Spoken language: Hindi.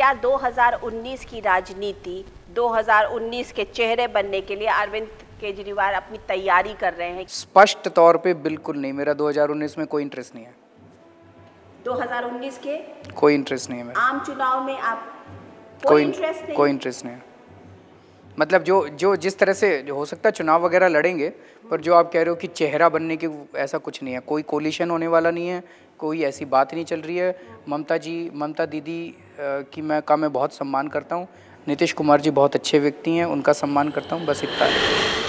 क्या 2019 की राजनीति 2019 के चेहरे बनने के लिए अरविंद केजरीवाल अपनी तैयारी कर रहे हैं स्पष्ट तौर पे बिल्कुल नहीं मेरा 2019 में कोई इंटरेस्ट नहीं है 2019 के कोई इंटरेस्ट नहीं है मेरा आम चुनाव में आप कोई इंटरेस्ट कोई इंटरेस्ट नहीं है मतलब जो जो जिस तरह से हो सकता है चुनाव वगैरह लड़ेंगे पर जो आप कह रहे हो कि चेहरा बनने की ऐसा कुछ नहीं है कोई कोलिशन होने वाला नहीं है कोई ऐसी बात नहीं चल रही है ममता जी ममता दीदी की मैं का मैं बहुत सम्मान करता हूँ नीतीश कुमार जी बहुत अच्छे व्यक्ति हैं उनका सम्मान करता हूँ बस इतना